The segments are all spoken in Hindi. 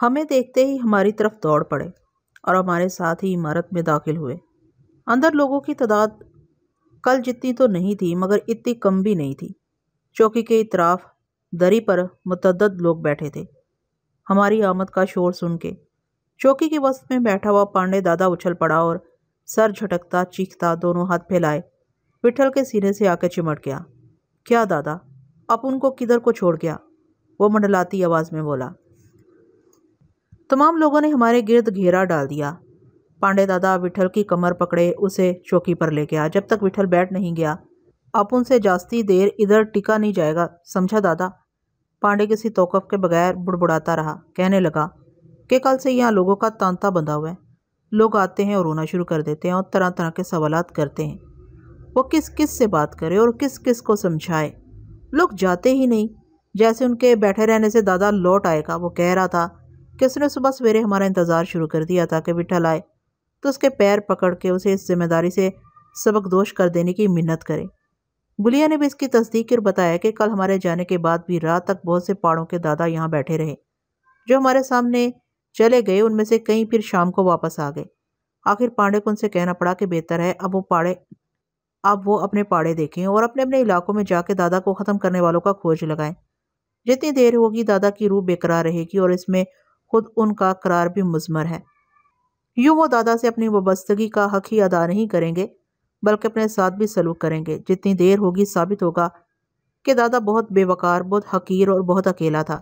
हमें देखते ही हमारी तरफ दौड़ पड़े और हमारे साथ ही इमारत में दाखिल हुए अंदर लोगों की तादाद कल जितनी तो नहीं थी मगर इतनी कम भी नहीं थी चौकी के इतराफ दरी पर मतदद लोग बैठे थे हमारी आमद का शोर सुन के चौकी के वस्त में बैठा हुआ पांडे दादा उछल पड़ा और सर झटकता चीखता दोनों हाथ फैलाए विठल के सीने से आके चिमट गया क्या दादा अब उनको किधर को छोड़ गया वो मंडलाती आवाज़ में बोला तमाम लोगों ने हमारे गिर्द घेरा डाल दिया पांडे दादा विठल की कमर पकड़े उसे चौकी पर ले गया जब तक विठल बैठ नहीं गया आप उनसे जास्ती देर इधर टिका नहीं जाएगा समझा दादा पांडे किसी तोकफ के बगैर बुड़बुड़ाता रहा कहने लगा कि कल से यहाँ लोगों का तांता बंधा हुआ है लोग आते हैं और रोना शुरू कर देते हैं और तरह तरह के सवाल करते हैं वो किस किस से बात करे और किस किस को समझाए लोग जाते ही नहीं जैसे उनके बैठे रहने से दादा लौट आएगा वो कह रहा था कि उसने सुबह सवेरे हमारा इंतज़ार शुरू कर दिया कि विठल आए तो उसके पैर पकड़ के उसे इस जिम्मेदारी से सबक दोष कर देने की मिन्नत करें गुलिया ने भी इसकी तस्दीक और बताया कि कल हमारे जाने के बाद भी रात तक बहुत से पहाड़ों के दादा यहाँ बैठे रहे जो हमारे सामने चले गए उनमें से कई फिर शाम को वापस आ गए आखिर पांडे को उनसे कहना पड़ा कि बेहतर है अब वो पाड़े अब वो अपने पाड़े देखें और अपने अपने इलाकों में जाके दादा को ख़त्म करने वालों का खोज लगाएं जितनी देर होगी दादा की रूह बेकरार रहेगी और इसमें खुद उनका करार भी मजमर है यूं वो दादा से अपनी वाबस्तगी का हक ही अदा नहीं करेंगे बल्कि अपने साथ भी सलूक करेंगे जितनी देर होगी साबित होगा कि दादा बहुत बेवकार बहुत हकीर और बहुत अकेला था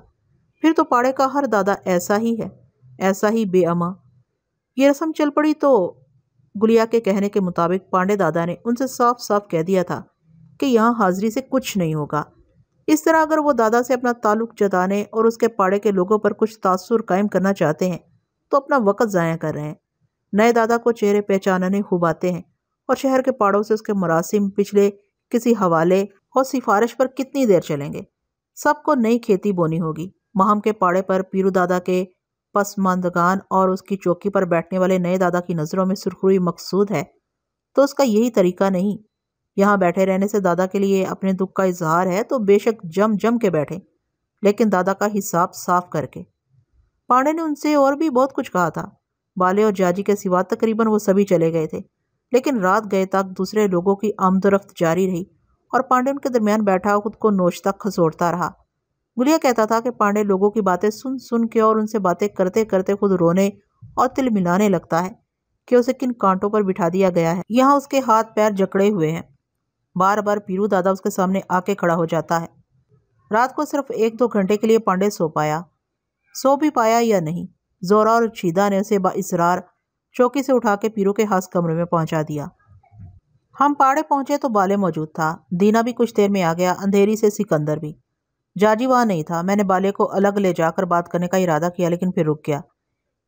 फिर तो पाड़े का हर दादा ऐसा ही है ऐसा ही बेअमा ये रस्म चल पड़ी तो गुलिया के कहने के मुताबिक पांडे दादा ने उनसे साफ साफ कह दिया था कि यहाँ हाजिरी से कुछ नहीं होगा इस तरह अगर वो दादा से अपना ताल्लुक जताने और उसके पाड़े के लोगों पर कुछ तासुर कायम करना चाहते हैं तो अपना वक़्त ज़ाया कर रहे हैं नए दादा को चेहरे पहचानने खूब आते हैं और शहर के पाड़ों से उसके मुरासिम पिछले किसी हवाले और सिफारिश पर कितनी देर चलेंगे सबको नई खेती बोनी होगी माहम के पाड़े पर पीरू दादा के पसमानदगान और उसकी चौकी पर बैठने वाले नए दादा की नज़रों में सुरखुरी मकसूद है तो उसका यही तरीका नहीं यहाँ बैठे रहने से दादा के लिए अपने दुख का इजहार है तो बेशक जम जम के बैठे लेकिन दादा का हिसाब साफ करके पांडे ने उनसे और भी बहुत कुछ कहा था बाले और जाजी के सिवा तकरीबन वो सभी चले गए थे लेकिन रात गए तक दूसरे लोगों की आमदरफ्त जारी रही और पांडे उनके दरमियान बैठा खुद को नोचता खसोड़ता रहा गुलिया कहता था कि पांडे लोगों की बातें सुन सुन के और उनसे बातें करते करते खुद रोने और तिल मिलाने लगता है कि उसे किन कांटों पर बिठा दिया गया है यहाँ उसके हाथ पैर जकड़े हुए हैं बार बार पीरू दादा उसके सामने आके खड़ा हो जाता है रात को सिर्फ एक दो घंटे के लिए पांडे सो पाया सो भी पाया या नहीं जोरा और शीदा ने उसे इसरार चौकी से उठा के पीरू के हाथ कमरे में पहुंचा दिया हम पाड़े पहुंचे तो बाले मौजूद था दीना भी कुछ देर में आ गया अंधेरी से सिकंदर भी जाजी वहाँ नहीं था मैंने बाले को अलग ले जाकर बात करने का इरादा किया लेकिन फिर रुक गया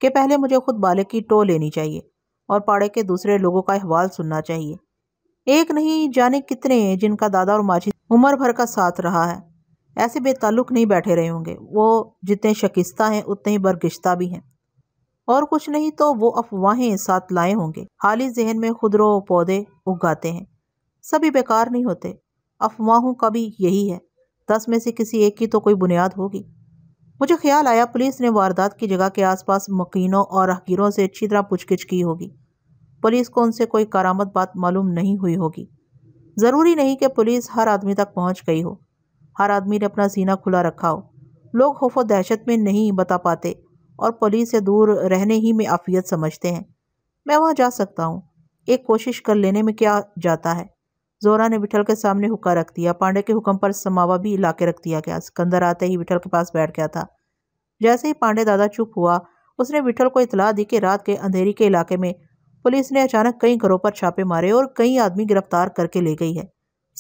कि पहले मुझे खुद बाले की टो लेनी चाहिए और पाड़े के दूसरे लोगों का अहवाल सुनना चाहिए एक नहीं जाने कितने जिनका दादा और माझी उम्र भर का साथ रहा है ऐसे बेताल्लुक नहीं बैठे रहे होंगे वो जितने शकिस्ता हैं उतने ही बरगिश्ता भी हैं और कुछ नहीं तो वो अफवाहें साथ लाए होंगे हाली जहन में खुदरो पौधे उगाते हैं सभी बेकार नहीं होते अफवाहों का भी यही है दस में से किसी एक की तो कोई बुनियाद होगी मुझे ख्याल आया पुलिस ने वारदात की जगह के आसपास मकीनों और हकीरों से अच्छी तरह पूछगिछ की होगी पुलिस को उनसे कोई करामत बात मालूम नहीं हुई होगी ज़रूरी नहीं कि पुलिस हर आदमी तक पहुंच गई हो हर आदमी ने अपना सीना खुला रखा हो लोग खौफ दहशत में नहीं बता पाते और पुलिस से दूर रहने ही में आफियत समझते हैं मैं वहाँ जा सकता हूँ एक कोशिश कर लेने में क्या जाता है जोरा ने विठल के सामने हुक्का रख दिया पांडे के हुक्म पर समावा भी लाके रख दिया गया सिकंदर आते ही विठल के पास बैठ गया था जैसे ही पांडे दादा चुप हुआ उसने विठल को इतला दी कि रात के अंधेरी के इलाके में पुलिस ने अचानक कई घरों पर छापे मारे और कई आदमी गिरफ्तार करके ले गई है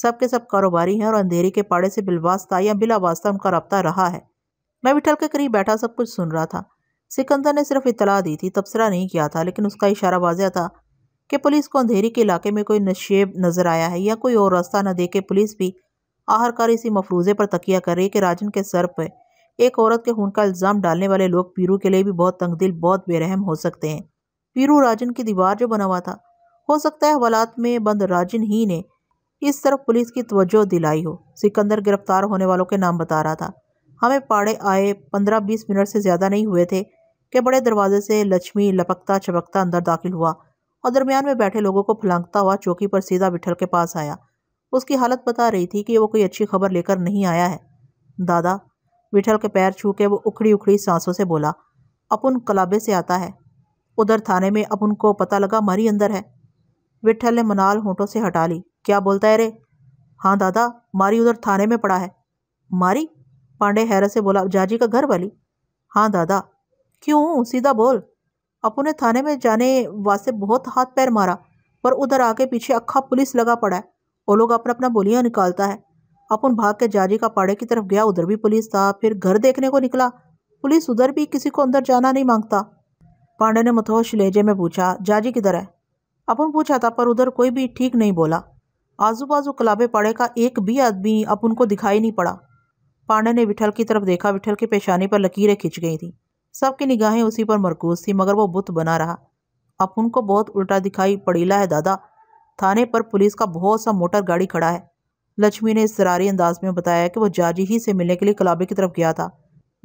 सब के सब कारोबारी हैं और अंधेरे के पाड़े से बिलवास्ता या बिलावास्ता उनका रबता रहा है मैं विठल के करीब बैठा सब कुछ सुन रहा था सिकंदर ने सिर्फ इतला दी थी तबसरा नहीं किया था लेकिन उसका इशारा वाजिया था कि पुलिस को अंधेरी के इलाके में कोई नशेब नज़र आया है या कोई और रास्ता न दे के पुलिस भी आहरकार इसी मफरूजे पर तकिया कर रही है कि राजन के सर पर एक औरत के खून का इल्ज़ाम डालने वाले लोग पीरू के लिए भी बहुत तंगदिल बहुत बेरहम हो सकते हैं पीरू राजन की दीवार जो बना हुआ था हो सकता है हवालात में बंद राजन ही ने इस तरफ पुलिस की तवज्जो दिलाई हो सिकंदर गिरफ्तार होने वालों के नाम बता रहा था हमें पाड़े आए पंद्रह बीस मिनट से ज़्यादा नहीं हुए थे कि बड़े दरवाजे से लक्ष्मी लपकता छपकता अंदर दाखिल हुआ और दरमियान में बैठे लोगों को फलांगता हुआ चौकी पर सीधा विठल के पास आया उसकी हालत बता रही थी कि वो कोई अच्छी खबर लेकर नहीं आया है दादा विठल के पैर छू के वो उखड़ी उखड़ी सांसों से बोला अपन कलाबे से आता है उधर थाने में अब उनको पता लगा मरी अंदर है विठल ने मनाल होठों से हटा ली क्या बोलता है रे हाँ दादा मारी उधर थाने में पड़ा है मारी पांडे हैरत से बोला जाजी का घर वाली हाँ दादा क्यों सीधा बोल अपू ने थाने में जाने वास्ते बहुत हाथ पैर मारा पर उधर आके पीछे अखा पुलिस लगा पड़ा है वो लोग अपना अपना बोलियाँ निकालता है अपन भाग के जाजी का पाड़े की तरफ गया उधर भी पुलिस था फिर घर देखने को निकला पुलिस उधर भी किसी को अंदर जाना नहीं मांगता पांडे ने मथोश लहजे में पूछा जाजी किधर है अपन पूछा था पर उधर कोई भी ठीक नहीं बोला आजू बाजू कलाबे पड़े का एक भी आदमी अपन को दिखाई नहीं पड़ा पांडे ने विठल की तरफ देखा विठल की पेशानी पर लकीरें खिंच गई थी सबकी निगाहें उसी पर मरकूज थी मगर वो बुत बना रहा अपन को बहुत उल्टा दिखाई पड़ीला है दादा थाने पर पुलिस का बहुत सा मोटर गाड़ी खड़ा है लक्ष्मी ने इसरारी अंदाज में बताया कि वो जाजी ही से मिलने के लिए कलाबे की तरफ गया था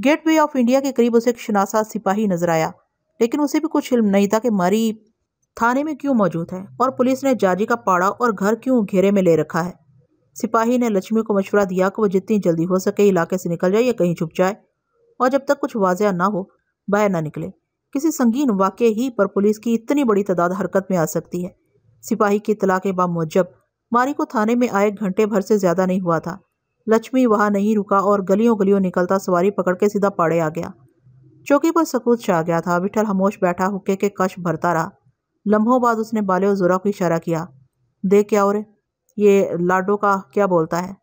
गेटवे ऑफ इंडिया के करीब उसे एक शनासा सिपाही नजर आया लेकिन उसे भी कुछ इल्म नहीं था कि मरी थाने में क्यों मौजूद है और पुलिस ने जाजी का पाड़ा और घर क्यों घेरे में ले रखा है सिपाही ने लक्ष्मी को मशवरा दिया कि वो जितनी जल्दी हो सके इलाके से निकल जाए या कहीं छुप जाए और जब तक कुछ वाजिया ना हो बाहर ना निकले किसी संगीन वाक्य ही पर पुलिस की इतनी बड़ी तादाद हरकत में आ सकती है सिपाही की इतला के बामूजब मारी को थाने में आए घंटे भर से ज़्यादा नहीं हुआ था लक्ष्मी वहाँ नहीं रुका और गलियों गलियों निकलता सवारी पकड़ के सीधा पाड़े आ गया चौकी पर सकूत छा गया था विठल खामोश बैठा हुक्के के कश भरता रहा लम्हों बाद उसने बाले और ज़ोरा को इशारा किया देख क्या और ये लाडो का क्या बोलता है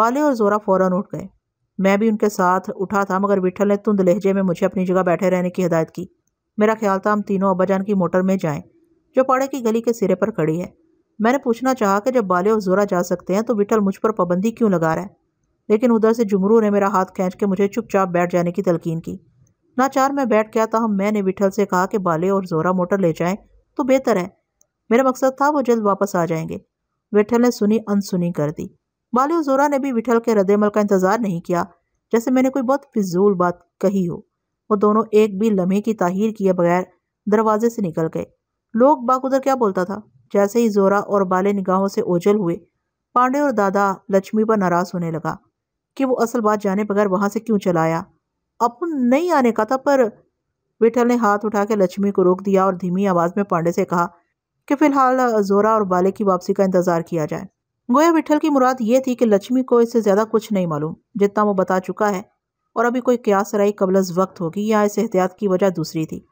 बाले और ज़ोरा फ़ौरन उठ गए मैं भी उनके साथ उठा था मगर विठल ने तुंद लहजे में मुझे अपनी जगह बैठे रहने की हिदायत की मेरा ख्याल था हम तीनों अब्बाजान की मोटर में जाएं जो पाड़े की गली के सिरे पर खड़ी है मैंने पूछना चाहा कि जब बाले और जोरा जा सकते हैं तो विठल मुझ पर पाबंदी क्यों लगा रहा है लेकिन उधर से जुमरू ने मेरा हाथ खींच के मुझे चुपचाप बैठ जाने की तलकीन की नाचार में बैठ गया था मैंने विठल से कहा कि बाले और जोरा मोटर ले जाएं तो बेहतर है मेरा मकसद था वो जल्द वापस आ जाएंगे विठल ने सुनी अनसुनी कर दी बाले और जोरा ने भी विठल के रदेमल का इंतज़ार नहीं किया जैसे मैंने कोई बहुत फिजूल बात कही हो वो दोनों एक भी लम्हे की ताहिर किए बगैर दरवाजे से निकल गए लोग बाकुदर क्या बोलता था जैसे ही जोरा और बाले निगाहों से ओझल हुए पांडे और दादा लक्ष्मी पर नाराज़ होने लगा कि वो असल बात जाने बगैर वहां से क्यों चलाया अपन नहीं आने का था पर विठल ने हाथ उठा के लक्ष्मी को रोक दिया और धीमी आवाज़ में पांडे से कहा कि फ़िलहाल जोरा और बाले की वापसी का इंतज़ार किया जाए गोया विठल की मुराद ये थी कि लक्ष्मी को इससे ज़्यादा कुछ नहीं मालूम जितना वो बता चुका है और अभी कोई क्यास राई कबलज वक्त होगी या इस एहतियात की वजह दूसरी थी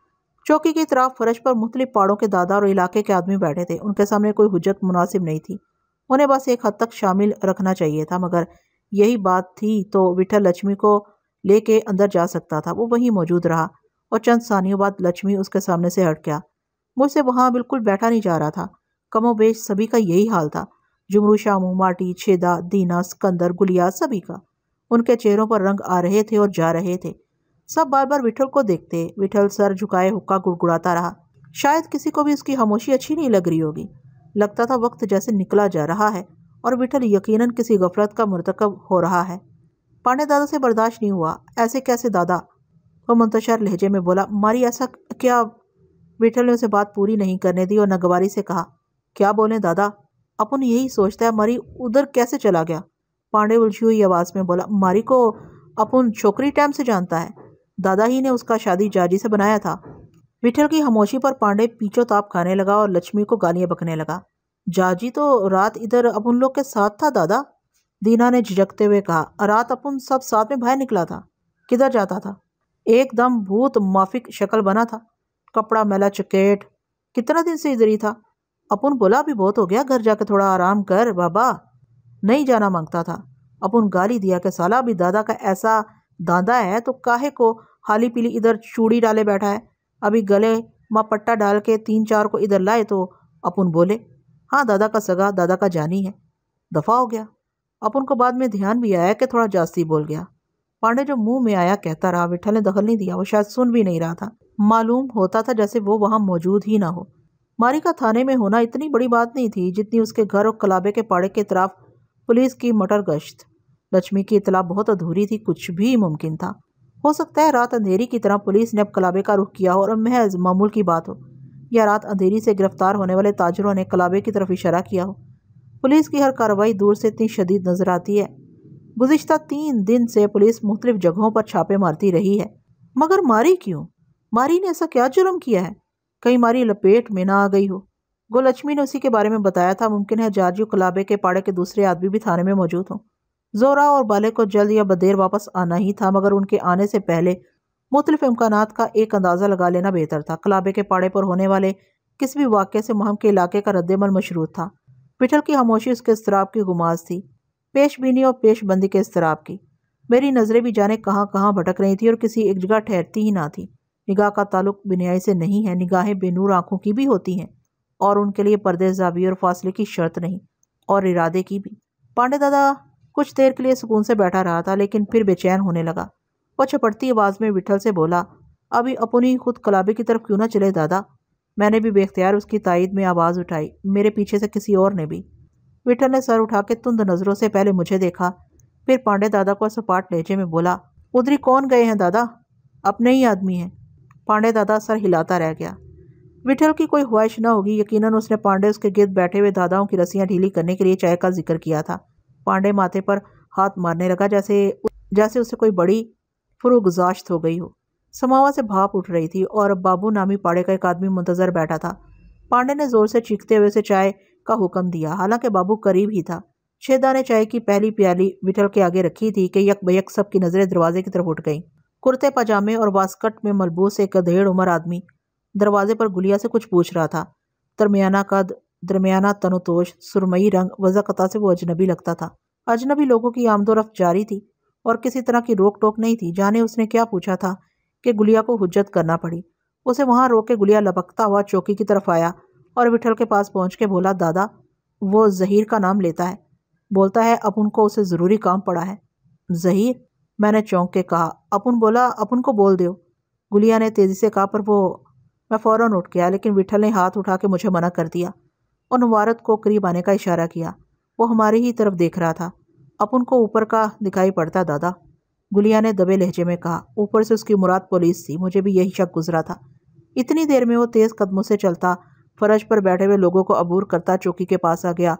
चौकी की तरफ फर्श पर मुख्तलिफ पहाड़ों के दादा और इलाके के आदमी बैठे थे उनके सामने कोई हजत मुनासिब नहीं थी उन्हें बस एक हद तक शामिल रखना चाहिए था मगर यही बात थी तो विठल लक्ष्मी को लेके अंदर जा सकता था वो वहीं मौजूद रहा और चंद सानियों बाद लक्ष्मी उसके सामने से हट गया मुझसे वहाँ बिल्कुल बैठा नहीं जा रहा था बेश सभी का यही हाल था जुमरू शामू माटी छेदा दीना सिकंदर गुलिया सभी का उनके चेहरों पर रंग आ रहे थे और जा रहे थे सब बार बार विठल को देखते विठल सर झुकाए हुक्का गुड़गुड़ाता रहा शायद किसी को भी उसकी खामोशी अच्छी नहीं लग रही होगी लगता था वक्त जैसे निकला जा रहा है और विठल यकीनन किसी गफलत का मरतकब हो रहा है पांडे दादा से बर्दाश्त नहीं हुआ ऐसे कैसे दादा वो मुंतशर लहजे में बोला मारी ऐसा क्या विठल ने उसे बात पूरी नहीं करने दी और नगवारी से कहा क्या बोले दादा अपन यही सोचता है मारी उधर कैसे चला गया पांडे उलझी हुई आवाज़ में बोला मारी को अपन छोकरी टाइम से जानता है दादा ही ने उसका शादी जाजी से बनाया था विठल की खामोशी पर पांडे पीछो ताप खाने लगा और लक्ष्मी को गालियाँ बकने लगा जाजी तो रात इधर अब उन लोग के साथ था दादा दीना ने झिझकते हुए कहा रात अपन सब साथ में बाहर निकला था किधर जाता था एकदम भूत माफिक शक्ल बना था कपड़ा मैला चकेट कितना दिन से इधर ही था अपन बोला भी बहुत हो गया घर जाके थोड़ा आराम कर बाबा नहीं जाना मांगता था अपन गाली दिया कि साला भी दादा का ऐसा दादा है तो काहे को हाली पीली इधर चूड़ी डाले बैठा है अभी गले माँ पट्टा डाल के तीन चार को इधर लाए तो अपन बोले हाँ दादा का सगा दादा का जानी है दफा हो गया अब उनको बाद में ध्यान भी आया कि थोड़ा जास्ती बोल गया पांडे जो मुंह में आया कहता रहा विठल ने दखल नहीं दिया वो शायद सुन भी नहीं रहा था मालूम होता था जैसे वो वहाँ मौजूद ही ना हो मारी का थाने में होना इतनी बड़ी बात नहीं थी जितनी उसके घर और कलाबे के पाड़े के तरफ पुलिस की मटर गश्त लक्ष्मी की इतला बहुत अधूरी थी कुछ भी मुमकिन था हो सकता है रात अंधेरी की तरह पुलिस ने अब कलाबे का रुख किया हो और महज मामूल की बात हो या रात अंधेरी से गिरफ्तार होने वाले ताजरों ने कलाबे की तरफ इशारा किया हो पुलिस की हर कार्रवाई दूर से इतनी शदीद नज़र आती है गुजशत तीन दिन से पुलिस मुख्तलिफ जगहों पर छापे मारती रही है मगर मारी क्यों मारी ने ऐसा क्या जुर्म किया है कहीं मारी लपेट में ना आ गई हो गोलक्ष्मी ने उसी के बारे में बताया था मुमकिन है जारजू कलाबे के पाड़े के दूसरे आदमी भी थाने में मौजूद हों जोरा और बाले को जल्द या बदेर वापस आना ही था मगर उनके आने से पहले मुख्तलिफ इम्कान का एक अंदाज़ा लगा लेना बेहतर था कलाबे के पाड़े पर होने वाले किसी भी वाक्य से मुहम के इलाके का रद्दमल मशरूत था पिठल की खामोशी उसके इसराब की गुमाज थी पेश बीनी और पेश बंदी के इसराब की मेरी नज़रें भी जाने कहाँ कहाँ भटक रही थी और किसी एक जगह ठहरती ही ना थी निगाह का ताल्लुक बिनियाई से नहीं है निगाहें बेनूर आँखों की भी होती हैं और उनके लिए पर्दे जावी और फासले की शर्त नहीं और इरादे की भी पांडे दादा कुछ देर के लिए सुकून से बैठा रहा था लेकिन फिर बेचैन होने लगा वह छपड़ती आवाज़ में विठल से बोला अभी अपनी खुद कलाबे की तरफ क्यों ना चले दादा मैंने भी बेख्तियार उसकी तायद में आवाज़ उठाई मेरे पीछे से किसी और ने भी विठल ने सर उठा के तुंद नज़रों से पहले मुझे देखा फिर पांडे दादा को सपाट लहजे में बोला उधरी कौन गए हैं दादा अपने ही आदमी हैं पांडे दादा सर हिलाता रह गया विठल की कोई ख्वाहिश न होगी यकीनन उसने पांडे उसके गिरद बैठे हुए दादाओं की रस्सियाँ ढीली करने के लिए चाय का जिक्र किया था पांडे माथे पर हाथ मारने लगा जैसे जैसे उसे कोई बड़ी फुरुगजाश्त हो गई हो समावा से भाप उठ रही थी और बाबू नामी पाड़े का एक आदमी मुंतजर बैठा था पांडे ने जोर से चीखते हुए से चाय का हुक्म दिया हालांकि बाबू करीब ही था छेदा ने चाय की पहली प्याली विठल के आगे रखी थी कि यक बयक सबकी नज़रें दरवाजे की तरफ उठ गईं कुर्ते पजामे और वास्कट में मलबूस एक अधेड़ उम्र आदमी दरवाजे पर गुलिया से कुछ पूछ रहा था दरमियाना का दरमियाना तनोतोश सुरमई रंग वजाकता से वो अजनबी लगता था अजनबी लोगों की आमदोरफ जारी थी और किसी तरह की रोक टोक नहीं थी जाने उसने क्या पूछा था कि गुलिया को हुज्जत करना पड़ी उसे वहाँ रोक के गुलिया लपकता हुआ चौकी की तरफ आया और विठल के पास पहुँच के बोला दादा वो जहीर का नाम लेता है बोलता है अपुन को उसे ज़रूरी काम पड़ा है जहीर मैंने चौंक के कहा अपुन बोला अपुन को बोल दो गुलिया ने तेज़ी से कहा पर वो मैं फ़ौर उठ गया लेकिन विठल ने हाथ उठा के मुझे मना कर दिया और नवारत को करीब आने का इशारा किया वो हमारी ही तरफ देख रहा था अपुन को ऊपर का दिखाई पड़ता दादा गुलिया ने दबे लहजे में कहा ऊपर से उसकी मुराद पुलिस थी मुझे भी यही शक गुजरा था इतनी देर में वो तेज़ कदमों से चलता फर्श पर बैठे हुए लोगों को अबूर करता चौकी के पास आ गया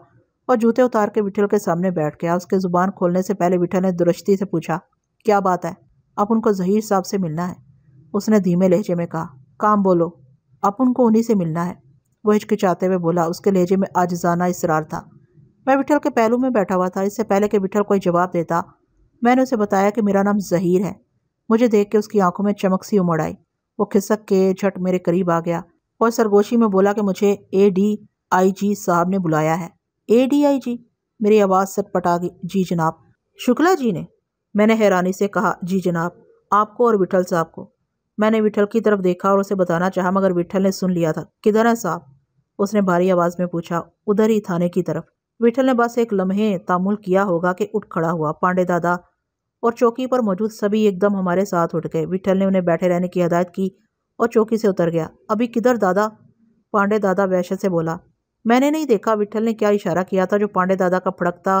और जूते उतार के विठल के सामने बैठ गया उसके ज़ुबान खोलने से पहले विठल ने दुरुस्ती से पूछा क्या बात है अब उनको जहीर साहब से मिलना है उसने धीमे लहजे में कहा काम बोलो अब उनको उन्हीं से मिलना है वो हिचकिचाते हुए बोला उसके लहजे में जाना इसरार था मैं विठल के पहलू में बैठा हुआ था इससे पहले कि विठल कोई जवाब देता मैंने उसे बताया कि मेरा नाम जहीर है मुझे देख के उसकी आंखों में चमक सी उमड़ आई वो खिसक के झट मेरे करीब आ गया और सरगोशी में बोला कि मुझे ए डी आई जी साहब ने बुलाया है ए डी आई जी मेरी आवाज़ पटा गई जी जनाब शुक्ला जी ने मैंने हैरानी से कहा जी जनाब आपको और विठल साहब को मैंने विठल की तरफ देखा और उसे बताना चाहा मगर विठल ने सुन लिया था किधर है साहब उसने भारी आवाज़ में पूछा उधर ही थाने की तरफ विठल ने बस एक लम्हे तामुल किया होगा कि उठ खड़ा हुआ पांडे दादा और चौकी पर मौजूद सभी एकदम हमारे साथ उठ गए विठल ने उन्हें बैठे रहने की हदायत की और चौकी से उतर गया अभी किधर दादा पांडे दादा वैश्य से बोला मैंने नहीं देखा विठल ने क्या इशारा किया था जो पांडे दादा का फड़कता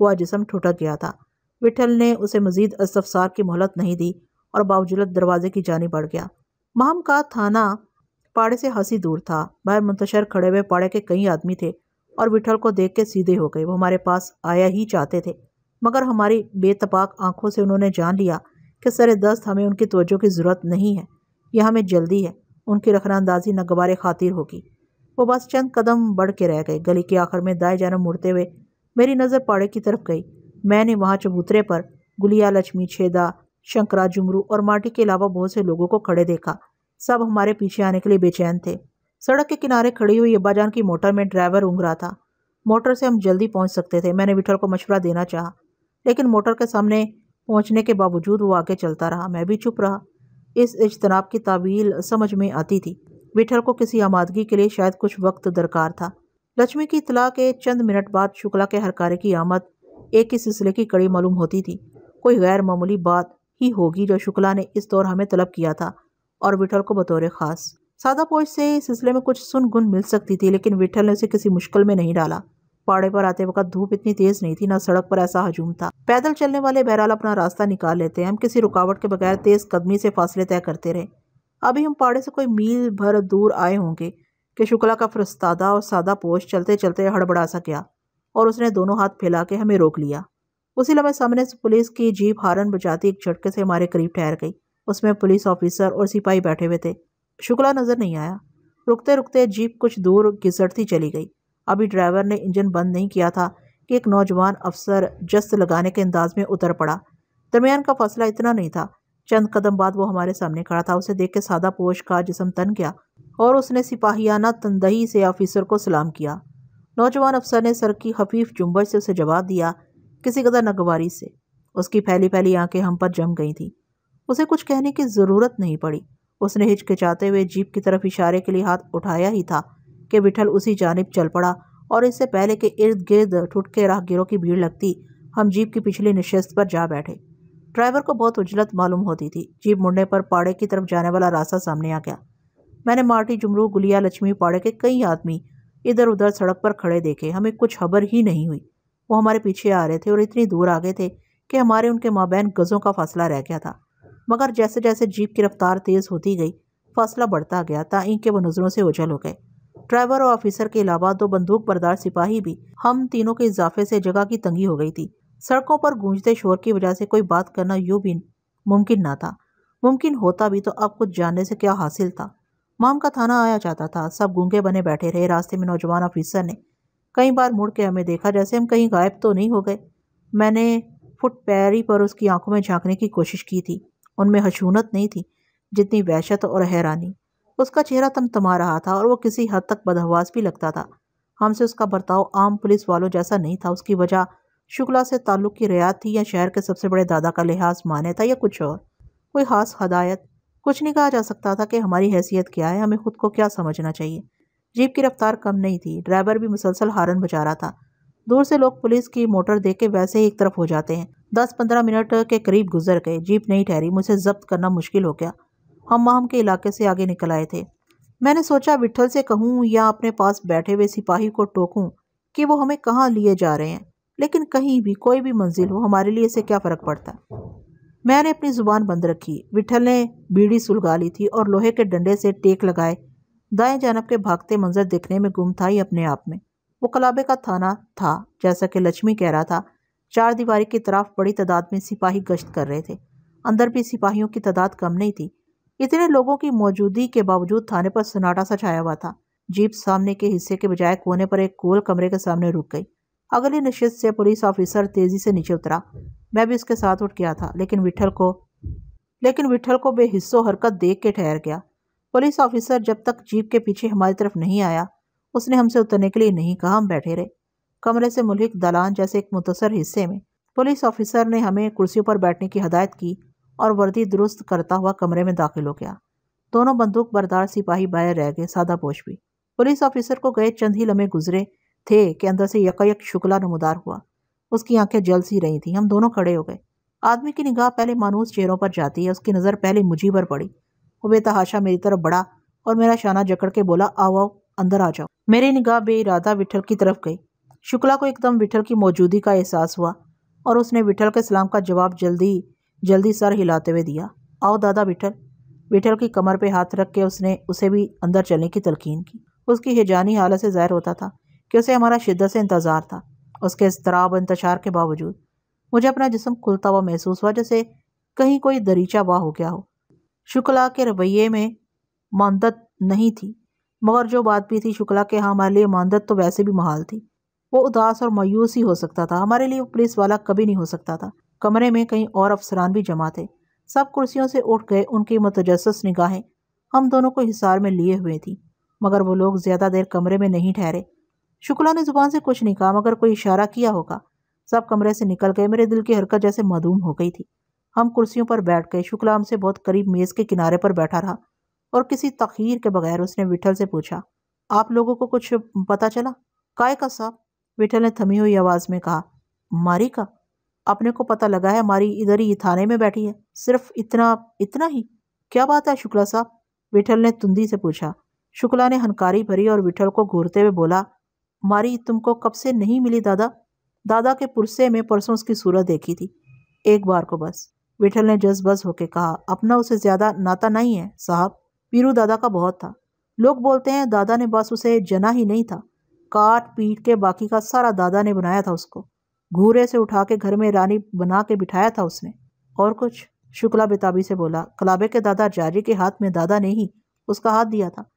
हुआ जिसम ठुटक गया था विठल ने उसे मजीद अस्तफसार की मोहलत नहीं दी और बावजूद दरवाजे की जानी बढ़ गया महम का थाना पाड़े से हंसी दूर था बाहर मुंतशर खड़े हुए पाड़े के कई आदमी थे और विठल को देख के सीधे हो गए वो हमारे पास आया ही चाहते थे मगर हमारी बेतपाक आंखों से उन्होंने जान लिया कि सर दस्त हमें उनकी तवज्जो की ज़रूरत नहीं है यह हमें जल्दी है उनकी रखनांदाजी नगवार खातिर होगी वो बस चंद कदम बढ़ के रह गए गली के आखिर में दाए जानब मुड़ते हुए मेरी नज़र पाड़े की तरफ गई मैंने वहाँ चबूतरे पर गुलिया लक्ष्मी छेदा शंकरा जुमरू और माटी के अलावा बहुत से लोगों को खड़े देखा सब हमारे पीछे आने के लिए बेचैन थे सड़क के किनारे खड़ी हुई अब्बाजान की मोटर में ड्राइवर उंग रहा था मोटर से हम जल्दी पहुंच सकते थे मैंने विठल को मशवरा देना चाहा लेकिन मोटर के सामने पहुंचने के बावजूद वो आगे चलता रहा मैं भी चुप रहा इस इजतनाब की तावील समझ में आती थी विठल को किसी आमादगी के लिए शायद कुछ वक्त दरकार था लक्ष्मी की इतला के चंद मिनट बाद शुक्ला के कार्य की आमद एक ही सिलसिले की कड़ी मालूम होती थी कोई गैर मामूली बात ही होगी जो शुक्ला ने इस दौर हमें तलब किया था और विठल को बतौर ख़ास सादा पोज से इस सिलसिले में कुछ सुन गुन मिल सकती थी लेकिन विठल ने उसे किसी मुश्किल में नहीं डाला पहाड़े पर आते वक्त धूप इतनी तेज नहीं थी ना सड़क पर ऐसा हजूम था पैदल चलने वाले बहरहाल अपना रास्ता निकाल लेते हैं हम किसी रुकावट के बगैर तेज कदमी से फासले तय करते रहे अभी हम पहाड़े से कोई मील भर दूर आए होंगे कि शुक्ला का फरस्तादा और सादा पोश चलते चलते हड़बड़ा सा गया और उसने दोनों हाथ फैला के हमें रोक लिया उसी लम्हे सामने से पुलिस की जीप हारन बजाती एक झटके से हमारे करीब ठहर गई उसमें पुलिस ऑफिसर और सिपाही बैठे हुए थे शुक्ला नज़र नहीं आया रुकते रुकते जीप कुछ दूर घिसटती चली गई अभी ड्राइवर ने इंजन बंद नहीं किया था कि एक नौजवान अफसर जस्त लगाने के अंदाज में उतर पड़ा दरमियान का फासला इतना नहीं था चंद कदम बाद वो हमारे सामने खड़ा था उसे देख के सादा पोश का जिसम तन गया और उसने सिपाहियाना तंदही से ऑफिसर को सलाम किया नौजवान अफसर ने सर की हफीफ जुम्बर से उसे जवाब दिया किसी कदर नगवारी से उसकी फैली फैली आंखें हम पर जम गई थी उसे कुछ कहने की ज़रूरत नहीं पड़ी उसने हिचकिचाते हुए जीप की तरफ इशारे के लिए हाथ उठाया ही था कि विठल उसी जानब चल पड़ा और इससे पहले कि इर्द गिर्द ठुटके राहगीरों की भीड़ लगती हम जीप की पिछली नशस्त पर जा बैठे ड्राइवर को बहुत उजलत मालूम होती थी जीप मुड़ने पर पाड़े की तरफ जाने वाला रास्ता सामने आ गया मैंने मार्टी जुमरू गुलिया लक्ष्मी पाड़े के कई आदमी इधर उधर सड़क पर खड़े देखे हमें कुछ खबर ही नहीं हुई वो हमारे पीछे आ रहे थे और इतनी दूर आ गए थे कि हमारे उनके बहन गज़ों का फासला रह गया था मगर जैसे जैसे जीप की रफ्तार तेज़ होती गई फासला बढ़ता गया ताइन के वो नज़रों से उजल हो गए ड्राइवर और ऑफिसर के अलावा दो बंदूक बरदार सिपाही भी हम तीनों के इजाफे से जगह की तंगी हो गई थी सड़कों पर गूंजते शोर की वजह से कोई बात करना यूँ भी मुमकिन ना था मुमकिन होता भी तो अब कुछ जानने से क्या हासिल था माम का थाना आया जाता था सब गूंगे बने बैठे रहे रास्ते में नौजवान ऑफिसर ने कई बार मुड़ के हमें देखा जैसे हम कहीं गायब तो नहीं हो गए मैंने फुट पैरी पर उसकी आंखों में झांकने की कोशिश की थी उनमें हशूनत नहीं थी जितनी वहशत और हैरानी उसका चेहरा तमतमा रहा था और वो किसी हद तक बदहवास भी लगता था हमसे उसका बर्ताव आम पुलिस वालों जैसा नहीं था उसकी वजह शुक्ला से ताल्लुक़ की रियात थी या शहर के सबसे बड़े दादा का लिहाज माने था या कुछ और कोई खास हदायत कुछ नहीं कहा जा सकता था कि हमारी हैसियत क्या है हमें खुद को क्या समझना चाहिए जीप की रफ्तार कम नहीं थी ड्राइवर भी मुसलसल हारन बजा रहा था दूर से लोग पुलिस की मोटर देख के वैसे ही एक तरफ हो जाते हैं दस पंद्रह मिनट के करीब गुजर गए जीप नहीं ठहरी मुझे जब्त करना मुश्किल हो गया हम माहम के इलाके से आगे निकल आए थे मैंने सोचा विठल से कहूँ या अपने पास बैठे हुए सिपाही को टोकूँ कि वो हमें कहाँ लिए जा रहे हैं लेकिन कहीं भी कोई भी मंजिल हो हमारे लिए इसे क्या फ़र्क पड़ता मैंने अपनी ज़ुबान बंद रखी विठल ने बीड़ी सुलगा ली थी और लोहे के डंडे से टेक लगाए दाएं जानब के भागते मंजर देखने में गुम था ही अपने आप में वो कलाबे का थाना था जैसा कि लक्ष्मी कह रहा था चार दीवारी की तरफ बड़ी तादाद में सिपाही गश्त कर रहे थे अंदर भी सिपाहियों की तादाद कम नहीं थी इतने लोगों की मौजूदगी के बावजूद थाने पर सन्नाटा सा छाया हुआ था जीप सामने के हिस्से के बजाय कोने पर एक गोल कमरे के सामने रुक गई अगली नशस्त से पुलिस ऑफिसर तेजी से नीचे उतरा मैं भी उसके साथ उठ गया था लेकिन विठल को लेकिन विठल को बेहिस्सो हरकत देख के ठहर गया पुलिस ऑफिसर जब तक जीप के पीछे हमारी तरफ नहीं आया उसने हमसे उतरने के लिए नहीं कहा हम बैठे रहे कमरे से मुलहिक दलान जैसे एक मुतसर हिस्से में पुलिस ऑफिसर ने हमें कुर्सियों पर बैठने की हदायत की और वर्दी दुरुस्त करता हुआ कमरे में दाखिल हो गया दोनों बंदूक बरदार सिपाही बाहर रह गए सादा पोश भी पुलिस ऑफिसर को गए चंद ही लम्हे गुजरे थे कि अंदर से यकायक शुक्ला नमदार हुआ उसकी आंखें जल सी रही थी हम दोनों खड़े हो गए आदमी की निगाह पहले मानूस चेहरों पर जाती है उसकी नज़र पहले मुझी पर पड़ी वो बेतहाशा मेरी तरफ बढ़ा और मेरा शाना जकड़ के बोला आओ आओ अंदर आ जाओ मेरी निगाह बेइरादा विठल की तरफ गई शुक्ला को एकदम विठल की मौजूदगी का एहसास हुआ और उसने विठल के सलाम का जवाब जल्दी जल्दी सर हिलाते हुए दिया आओ दादा विठल विठल की कमर पे हाथ रख के उसने उसे भी अंदर चलने की तलकीन की उसकी हिजानी हालत से ज़ाहिर होता था कि उसे हमारा शिद्दत से इंतज़ार था उसके इसतराब इंतशार के बावजूद मुझे अपना जिसम खुलता हुआ महसूस हुआ जैसे कहीं कोई दरीचा वाह हो गया हो शुक्ला के रवैये में मंदत नहीं थी मगर जो बात भी थी शुक्ला के यहाँ हमारे लिए मानदत तो वैसे भी महाल थी वो उदास और मायूस ही हो सकता था हमारे लिए पुलिस वाला कभी नहीं हो सकता था कमरे में कई और अफसरान भी जमा थे सब कुर्सियों से उठ गए उनकी मतजस निगाहें हम दोनों को हिसार में लिए हुए थी मगर वो लोग ज़्यादा देर कमरे में नहीं ठहरे शुक्ला ने ज़ुबान से कुछ नहीं कहा मगर कोई इशारा किया होगा सब कमरे से निकल गए मेरे दिल की हरकत जैसे मदूम हो गई थी हम कुर्सियों पर बैठ गए शुक्ला हमसे बहुत करीब मेज़ के किनारे पर बैठा रहा और किसी तखीर के बगैर उसने विठल से पूछा आप लोगों को कुछ पता चला काय का साहब विठल ने थमी हुई आवाज़ में कहा मारी का अपने को पता लगा है मारी इधर ही थाने में बैठी है सिर्फ इतना इतना ही क्या बात है शुक्ला साहब विठल ने तुंदी से पूछा शुक्ला ने हनकारी भरी और विठल को घूरते हुए बोला मारी तुमको कब से नहीं मिली दादा दादा के पुरसे में परसों उसकी सूरत देखी थी एक बार को बस विठल ने जस बस होके कहा अपना उसे ज़्यादा नाता नहीं है साहब पीरू दादा का बहुत था लोग बोलते हैं दादा ने बस उसे जना ही नहीं था काट पीट के बाकी का सारा दादा ने बनाया था उसको घूरे से उठा के घर में रानी बना के बिठाया था उसने और कुछ शुक्ला बेताबी से बोला कलाबे के दादा जारी के हाथ में दादा ने ही उसका हाथ दिया था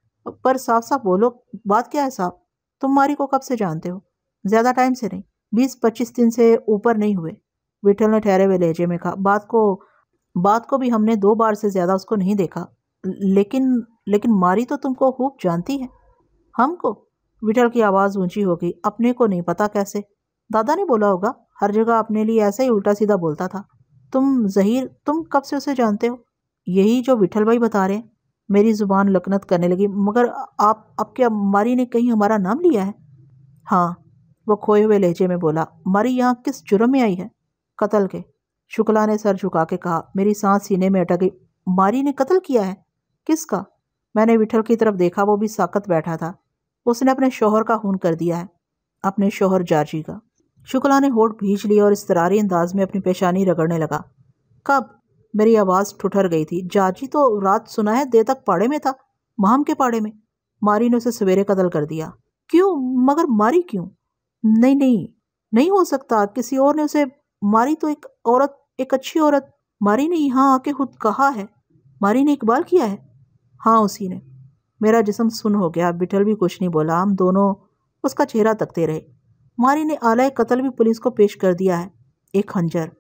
पर साफ साफ बोलो बात क्या है साहब तुम मारी को कब से जानते हो ज़्यादा टाइम से नहीं बीस पच्चीस दिन से ऊपर नहीं हुए विठल ने ठहरे हुए लहजे में कहा बात को बात को भी हमने दो बार से ज़्यादा उसको नहीं देखा लेकिन लेकिन मारी तो तुमको खूब जानती है हमको विठल की आवाज़ ऊंची हो गई अपने को नहीं पता कैसे दादा ने बोला होगा हर जगह अपने लिए ऐसा ही उल्टा सीधा बोलता था तुम जहीर तुम कब से उसे जानते हो यही जो विठल भाई बता रहे हैं मेरी ज़ुबान लकनत करने लगी मगर आप अब क्या मारी ने कहीं हमारा नाम लिया है हाँ वो खोए हुए लहजे में बोला मारी यहाँ किस जुर्म में आई है कत्ल के शुक्ला ने सर झुका के कहा मेरी सांस सीने में अटक गई मारी ने कत्ल किया है किसका मैंने विठल की तरफ देखा वो भी साकत बैठा था उसने अपने शोहर का खून कर दिया है अपने शोहर जारजी का शुक्ला ने होठ भींच लिया और इस तरारी अंदाज में अपनी पेशानी रगड़ने लगा कब मेरी आवाज़ ठुठर गई थी जार्जी तो रात सुना है देर तक पाड़े में था माम के पाड़े में मारी ने उसे सवेरे कदल कर दिया क्यों मगर मारी क्यों नहीं नहीं नहीं हो सकता किसी और ने उसे मारी तो एक औरत एक अच्छी औरत मारी ने यहाँ आके खुद कहा है मारी ने इकबाल किया है हाँ उसी ने मेरा जिसम सुन हो गया बिठल भी कुछ नहीं बोला हम दोनों उसका चेहरा तकते रहे मारी ने आलाय कत्ल भी पुलिस को पेश कर दिया है एक खंजर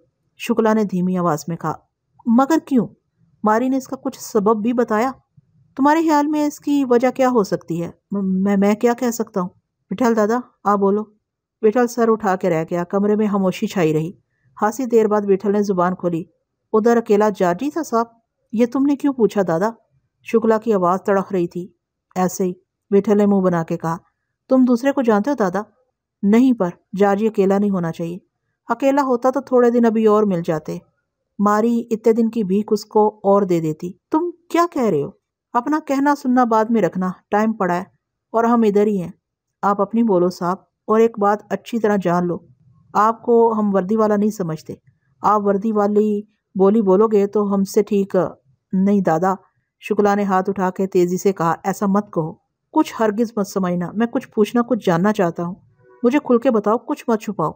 शुक्ला ने धीमी आवाज़ में कहा मगर क्यों मारी ने इसका कुछ सबब भी बताया तुम्हारे ख्याल में इसकी वजह क्या हो सकती है मैं मैं क्या कह सकता हूँ बिठल दादा आप बोलो बिठल सर उठा के रह गया कमरे में खामोशी छाई रही खासी देर बाद बिठल ने ज़ुबान खोली उधर अकेला जाटी था साहब ये तुमने क्यों पूछा दादा शुक्ला की आवाज़ तड़क रही थी ऐसे ही विठल ने मुंह बना के कहा तुम दूसरे को जानते हो दादा नहीं पर जाजी अकेला नहीं होना चाहिए अकेला होता तो थोड़े दिन अभी और मिल जाते मारी इतने दिन की भीख उसको और दे देती तुम क्या कह रहे हो अपना कहना सुनना बाद में रखना टाइम पड़ा है और हम इधर ही हैं आप अपनी बोलो साहब और एक बात अच्छी तरह जान लो आपको हम वर्दी वाला नहीं समझते आप वर्दी वाली बोली बोलोगे तो हमसे ठीक नहीं दादा शुक्ला ने हाथ उठा के तेज़ी से कहा ऐसा मत कहो कुछ हरगिज मत समझना मैं कुछ पूछना कुछ जानना चाहता हूँ मुझे खुल के बताओ कुछ मत छुपाओ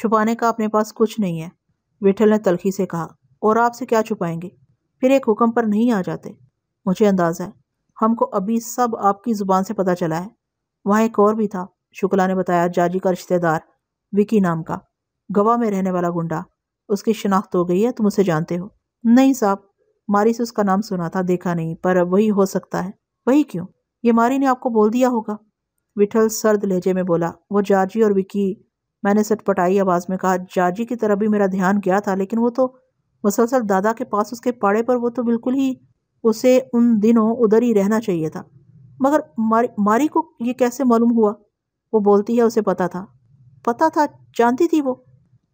छुपाने का अपने पास कुछ नहीं है विठल ने तलखी से कहा और आपसे क्या छुपाएंगे फिर एक हुक्म पर नहीं आ जाते मुझे अंदाज है हमको अभी सब आपकी ज़ुबान से पता चला है वहाँ एक और भी था शुक्ला ने बताया जाजी का रिश्तेदार विकी नाम का गवा में रहने वाला गुंडा उसकी शिनाख्त हो गई है तुम उसे जानते हो नहीं साहब मारी से उसका नाम सुना था देखा नहीं पर वही हो सकता है वही क्यों ये मारी ने आपको बोल दिया होगा विठल सर्द लहजे में बोला वो जार्जी और विकी मैंने सटपटाई आवाज़ में कहा जार्जी की तरफ भी मेरा ध्यान गया था लेकिन वो तो मुसलसल दादा के पास उसके पाड़े पर वो तो बिल्कुल ही उसे उन दिनों उधर ही रहना चाहिए था मगर मारी मारी को ये कैसे मालूम हुआ वो बोलती है उसे पता था पता था जानती थी वो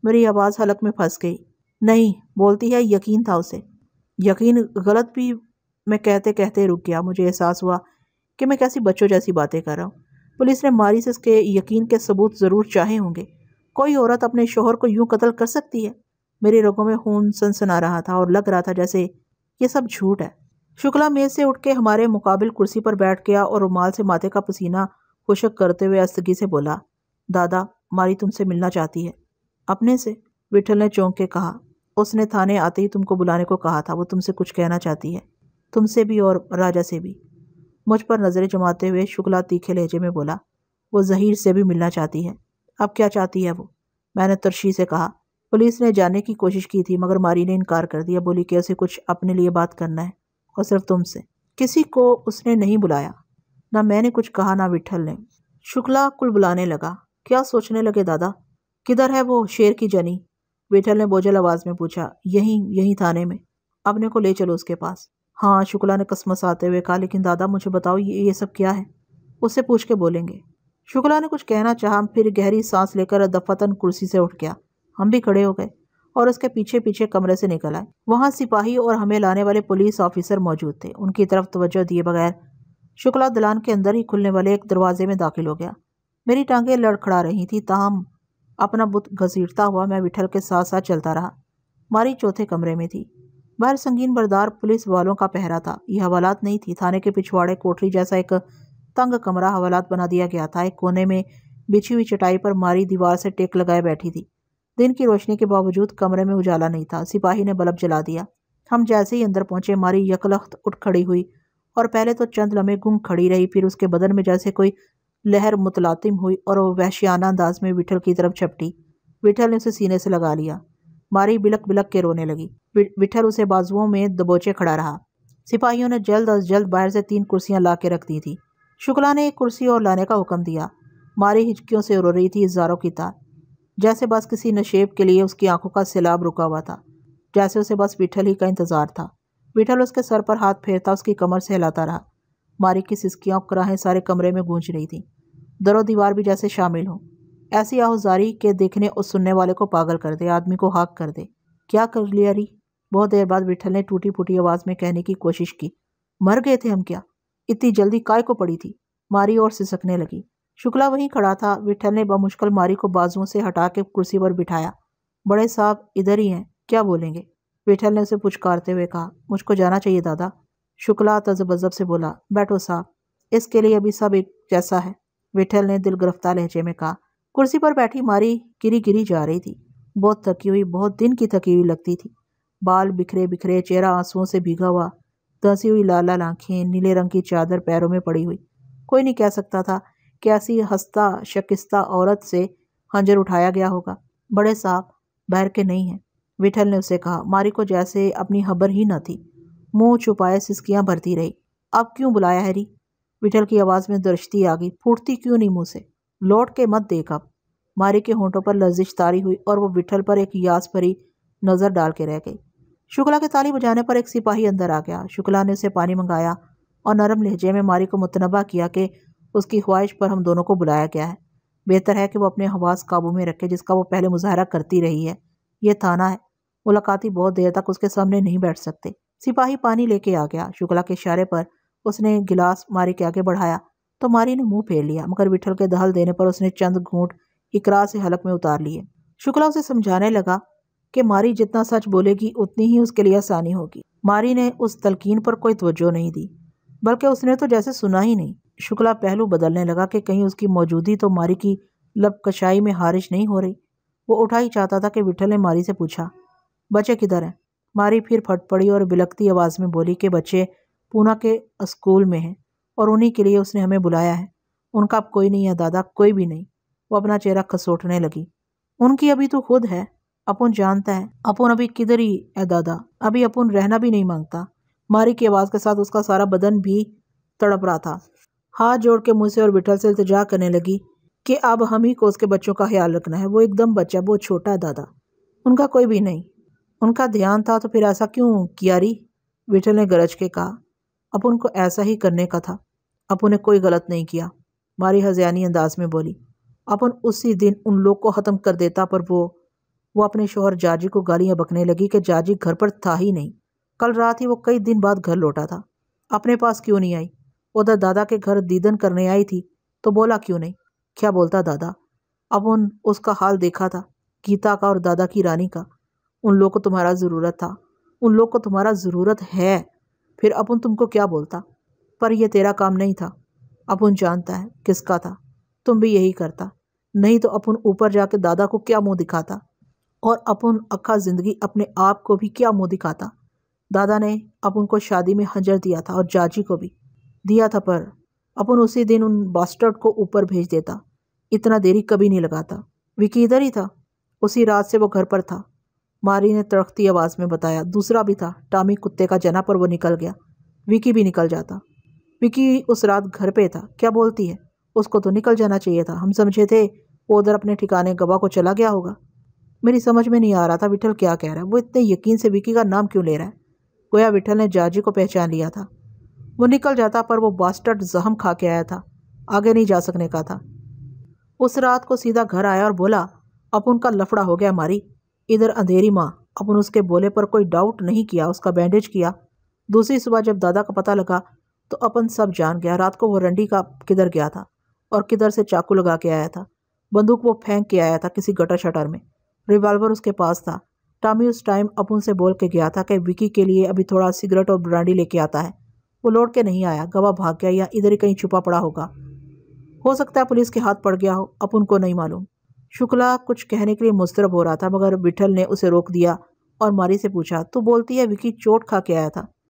मेरी आवाज़ हलक में फंस गई नहीं बोलती है यकीन था उसे यकीन गलत भी मैं कहते कहते रुक गया मुझे एहसास हुआ कि मैं कैसी बच्चों जैसी बातें कर रहा हूँ पुलिस ने मारी से इसके यकीन के सबूत ज़रूर चाहे होंगे कोई औरत अपने शोहर को यूं कत्ल कर सकती है मेरे रगों में खून सनसना रहा था और लग रहा था जैसे ये सब झूठ है शुक्ला मेज से उठ के हमारे मुकाबिल कुर्सी पर बैठ गया और रुमाल से माथे का पसीना खुशक करते हुए अस्तगी से बोला दादा मारी तुमसे मिलना चाहती है अपने से विठल ने चौंक के कहा उसने थाने आते ही तुमको बुलाने को कहा था वो तुमसे कुछ कहना चाहती है तुमसे भी और राजा से भी मुझ पर नज़रें जमाते हुए शुक्ला तीखे लहजे में बोला वो जहीर से भी मिलना चाहती है अब क्या चाहती है वो मैंने तरशी से कहा पुलिस ने जाने की कोशिश की थी मगर मारी ने इनकार कर दिया बोली कि उसे कुछ अपने लिए बात करना है और सिर्फ तुमसे किसी को उसने नहीं बुलाया ना मैंने कुछ कहा ना विठल ने शुक्ला कुल बुलाने लगा क्या सोचने लगे दादा किधर है वो शेर की जनी विठल ने बोझल आवाज़ में पूछा यहीं यहीं थाने में अपने को ले चलो उसके पास हाँ शुक्ला ने कसमस आते हुए कहा लेकिन दादा मुझे बताओ ये ये सब क्या है उससे पूछ के बोलेंगे शुक्ला ने कुछ कहना चाहा फिर गहरी सांस लेकर दफातन कुर्सी से उठ गया हम भी खड़े हो गए और उसके पीछे पीछे कमरे से निकल आए वहाँ सिपाही और हमें लाने वाले पुलिस ऑफिसर मौजूद थे उनकी तरफ तोज्जो दिए बगैर शुक्ला दलान के अंदर ही खुलने वाले एक दरवाजे में दाखिल हो गया मेरी टांगें लड़खड़ा रही थी ताहम अपना बुत घसीटता हुआ मैं विठल के साथ साथ चलता रहा मारी चौथे कमरे में थी बाहर संगीन बरदार पुलिस वालों का पहरा था यह हवालात नहीं थी थाने के पिछवाड़े कोठरी जैसा एक तंग कमरा हवालात बना दिया गया था एक कोने में बिछी हुई चटाई पर मारी दीवार से टेक लगाए बैठी थी दिन की रोशनी के बावजूद कमरे में उजाला नहीं था सिपाही ने बल्ब जला दिया हम जैसे ही अंदर पहुंचे मारी यकलख्त उठ खड़ी हुई और पहले तो चंद लम्हे गुम खड़ी रही फिर उसके बदन में जैसे कोई लहर मुतलातिम हुई और वह वहशियाना अंदाज में विठल की तरफ छपटी विठल ने उसे सीने से लगा लिया मारी बिलक बिलक के रोने लगी विठल उसे बाजुओं में दबोचे खड़ा रहा सिपाहियों ने जल्द अज जल्द बाहर से तीन कुर्सियां ला के रख दी थी शुक्ला ने एक कुर्सी और लाने का हुक्म दिया मारी हिचकियों से रो रही थी इजारों की तार जैसे बस किसी नशेब के लिए उसकी आंखों का सैलाब रुका हुआ था जैसे उसे बस विठल ही का इंतज़ार था विठल उसके सर पर हाथ फेरता उसकी कमर से हिलाता रहा मारी की सिसकियाँ और कराहें सारे कमरे में गूंज रही थी दरों दीवार भी जैसे शामिल हो ऐसी आहुजारी के देखने और सुनने वाले को पागल कर दे आदमी को हाक कर दे क्या कर लिया री बहुत देर बाद विठल ने टूटी फूटी आवाज़ में कहने की कोशिश की मर गए थे हम क्या इतनी जल्दी काय को पड़ी थी मारी और सिसकने लगी शुक्ला वहीं खड़ा था विठल ने बमुश्किल मारी को बाजुओं से हटा के कुर्सी पर बिठाया बड़े साहब इधर ही हैं क्या बोलेंगे विठल ने उसे पुचकारते हुए कहा मुझको जाना चाहिए दादा शुक्ला तजब से बोला बैठो साहब इसके लिए अभी सब एक जैसा है विठल ने दिल गिरफ्तार लहजे में कहा कुर्सी पर बैठी मारी गिरी गिरी जा रही थी बहुत थकी हुई बहुत दिन की थकी हुई लगती थी बाल बिखरे बिखरे चेहरा आंसुओं से भीगा हुआ धंसी हुई लाल लाल आंखें नीले रंग की चादर पैरों में पड़ी हुई कोई नहीं कह सकता था कि ऐसी हंसता शकिस्ता औरत से हंजर उठाया गया होगा बड़े साहब बहर के नहीं हैं विठल ने उसे कहा मारी को जैसे अपनी खबर ही न थी मुंह छुपाए सिस्कियां भरती रही अब क्यों बुलाया हैरी विठल की आवाज़ में दृष्टि आ गई फूटती क्यों नहीं मुँह से लौट के मत देख अब मारी के होंठों पर लजिश तारी हुई और वो विठल पर एक यास भरी नज़र डाल के रह गई शुक्ला के ताली बजाने पर एक सिपाही अंदर आ गया शुक्ला ने उसे पानी मंगाया और नरम लहजे में मारी को मुतनबा किया कि उसकी ख्वाहिश पर हम दोनों को बुलाया गया है बेहतर है कि वो अपने हवास काबू में रखे जिसका वो पहले मुजाहरा करती रही है ये थाना है मुलाकाती बहुत देर तक उसके सामने नहीं बैठ सकते सिपाही पानी लेके आ गया शुक्ला के इशारे पर उसने गिलास मारी के आगे बढ़ाया तो मारी ने मुंह फेर लिया मगर विठल के दहल देने पर उसने चंद घूंट इकरार से हलक में उतार लिए शुक्ला उसे समझाने लगा कि मारी जितना सच बोलेगी उतनी ही उसके लिए आसानी होगी मारी ने उस तलकीन पर कोई तवज्जो नहीं दी बल्कि उसने तो जैसे सुना ही नहीं शुक्ला पहलू बदलने लगा कि कहीं उसकी मौजूदगी तो मारी की लपकशाई में हारिश नहीं हो रही वो उठा ही चाहता था कि विठल ने मारी से पूछा बच्चे किधर हैं मारी फिर फट पड़ी और बिलकती आवाज़ में बोली कि बच्चे पूना के स्कूल में हैं और उन्हीं के लिए उसने हमें बुलाया है उनका अब कोई नहीं है दादा कोई भी नहीं वो अपना चेहरा खसोटने लगी उनकी अभी तो खुद है अपुन जानता है अपुन अभी किधर ही है दादा अभी अपुन रहना भी नहीं मांगता मारी की आवाज़ के साथ उसका सारा बदन भी तड़प रहा था हाथ जोड़ के मुझसे और बिठल से इल्तजा करने लगी कि अब हम ही को उसके बच्चों का ख्याल रखना है वो एकदम बच्चा वो छोटा दादा उनका कोई भी नहीं उनका ध्यान था तो फिर ऐसा क्यों किया री विठल ने गरज के कहा अब उनको ऐसा ही करने का था अब उन्हें कोई गलत नहीं किया मारी हजयानी अंदाज में बोली अपन उसी दिन उन लोग को ख़त्म कर देता पर वो वो अपने शोहर जाजी को गालियाँ बकने लगी कि जाजी घर पर था ही नहीं कल रात ही वो कई दिन बाद घर लौटा था अपने पास क्यों नहीं आई उधर दादा के घर दीदन करने आई थी तो बोला क्यों नहीं क्या बोलता दादा अब उन उसका हाल देखा था गीता का और दादा की रानी का उन लोग को तुम्हारा ज़रूरत था उन लोग को तुम्हारा ज़रूरत है फिर अपन तुमको क्या बोलता पर यह तेरा काम नहीं था अपन जानता है किसका था तुम भी यही करता नहीं तो अपन ऊपर जाके दादा को क्या मुंह दिखाता और अपन अक्खा ज़िंदगी अपने आप को भी क्या मुंह दिखाता दादा ने अपन को शादी में हजर दिया था और जाजी को भी दिया था पर अपन उसी दिन उन बास्टर्ड को ऊपर भेज देता इतना देरी कभी नहीं लगाता विकी इधर ही था उसी रात से वो घर पर था मारी ने तड़कती आवाज़ में बताया दूसरा भी था टामी कुत्ते का जना पर वो निकल गया विकी भी निकल जाता विकी उस रात घर पे था क्या बोलती है उसको तो निकल जाना चाहिए था हम समझे थे वो उधर अपने ठिकाने गवाह को चला गया होगा मेरी समझ में नहीं आ रहा था विठल क्या कह रहा है वो इतने यकीन से विकी का नाम क्यों ले रहा है गोया विठल ने जाजी को पहचान लिया था वो निकल जाता पर वो बास्टर्ड जहम खा के आया था आगे नहीं जा सकने का था उस रात को सीधा घर आया और बोला अब उनका लफड़ा हो गया मारी इधर अंधेरी माँ अपन उसके बोले पर कोई डाउट नहीं किया उसका बैंडेज किया दूसरी सुबह जब दादा का पता लगा तो अपन सब जान गया रात को वो रंडी का किधर गया था और किधर से चाकू लगा के आया था बंदूक वो फेंक के आया था किसी गटर शटर में रिवाल्वर उसके पास था टामी उस टाइम अपन से बोल के गया था कि विकी के लिए अभी थोड़ा सिगरेट और ब्रांडी लेके आता है वो लौट के नहीं आया गवा भाग गया या इधर ही कहीं छुपा पड़ा होगा हो सकता है पुलिस के हाथ पड़ गया हो अपन को नहीं मालूम शुक्ला कुछ कहने के लिए मुस्तरब हो रहा था मगर विठल ने उसे रोक दिया और मारी से पूछा तो बोलती है विकी चोट खा के आया था